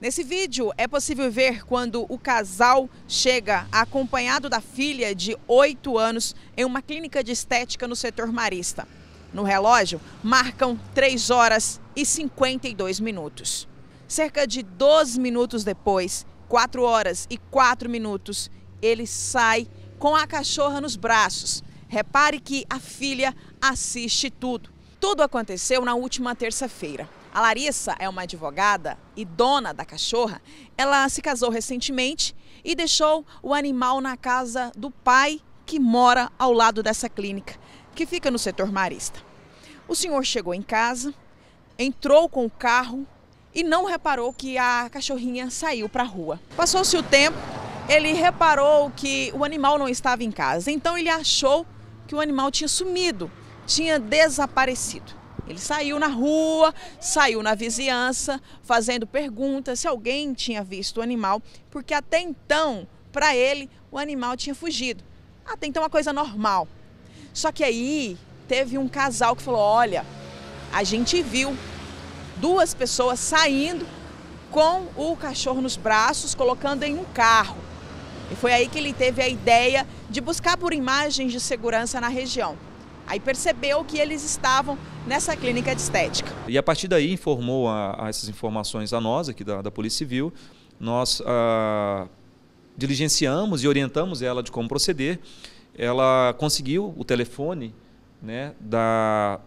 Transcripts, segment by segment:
Nesse vídeo é possível ver quando o casal chega acompanhado da filha de 8 anos em uma clínica de estética no setor marista. No relógio, marcam 3 horas e 52 minutos. Cerca de 12 minutos depois, 4 horas e 4 minutos, ele sai com a cachorra nos braços. Repare que a filha assiste tudo. Tudo aconteceu na última terça-feira. A Larissa é uma advogada e dona da cachorra. Ela se casou recentemente e deixou o animal na casa do pai que mora ao lado dessa clínica, que fica no setor marista. O senhor chegou em casa, entrou com o carro e não reparou que a cachorrinha saiu para a rua. Passou-se o tempo, ele reparou que o animal não estava em casa, então ele achou que o animal tinha sumido tinha desaparecido. Ele saiu na rua, saiu na vizinhança, fazendo perguntas se alguém tinha visto o animal, porque até então, para ele, o animal tinha fugido. Até então, é uma coisa normal. Só que aí teve um casal que falou: Olha, a gente viu duas pessoas saindo com o cachorro nos braços, colocando em um carro. E foi aí que ele teve a ideia de buscar por imagens de segurança na região. Aí percebeu que eles estavam nessa clínica de estética. E a partir daí informou a, a essas informações a nós, aqui da, da Polícia Civil, nós ah, diligenciamos e orientamos ela de como proceder. Ela conseguiu o telefone né, da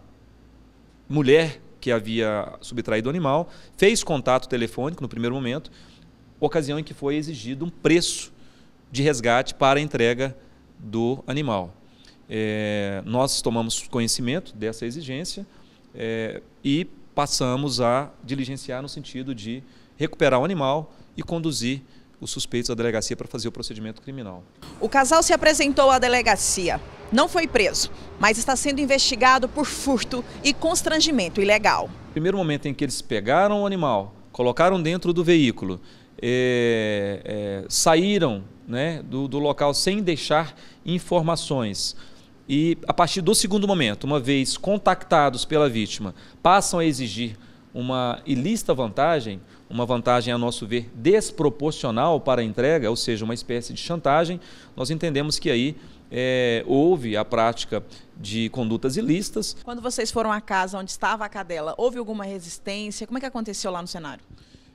mulher que havia subtraído o animal, fez contato telefônico no primeiro momento, ocasião em que foi exigido um preço de resgate para a entrega do animal. É, nós tomamos conhecimento dessa exigência é, e passamos a diligenciar no sentido de recuperar o animal e conduzir os suspeitos à delegacia para fazer o procedimento criminal. O casal se apresentou à delegacia. Não foi preso, mas está sendo investigado por furto e constrangimento ilegal. No primeiro momento em que eles pegaram o animal, colocaram dentro do veículo, é, é, saíram né, do, do local sem deixar informações. E a partir do segundo momento, uma vez contactados pela vítima, passam a exigir uma ilícita vantagem, uma vantagem, a nosso ver, desproporcional para a entrega, ou seja, uma espécie de chantagem, nós entendemos que aí é, houve a prática de condutas ilícitas. Quando vocês foram à casa onde estava a cadela, houve alguma resistência? Como é que aconteceu lá no cenário?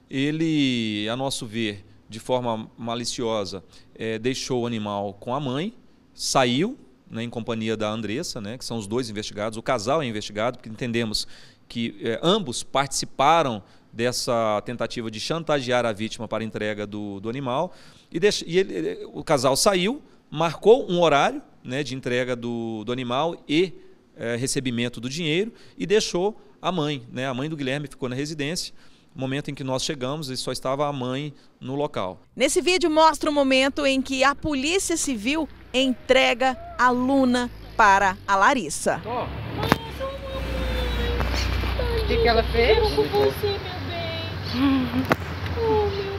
ele, a nosso ver, de forma maliciosa, é, deixou o animal com a mãe, saiu né, em companhia da Andressa, né, que são os dois investigados, o casal é investigado, porque entendemos que é, ambos participaram dessa tentativa de chantagear a vítima para a entrega do, do animal. E, deixa, e ele, o casal saiu, marcou um horário né, de entrega do, do animal e é, recebimento do dinheiro e deixou a mãe. Né, a mãe do Guilherme ficou na residência momento em que nós chegamos e só estava a mãe no local. Nesse vídeo mostra o momento em que a Polícia Civil entrega a Luna para a Larissa. O que, que ela fez? Eu com você, meu bem. Oh, meu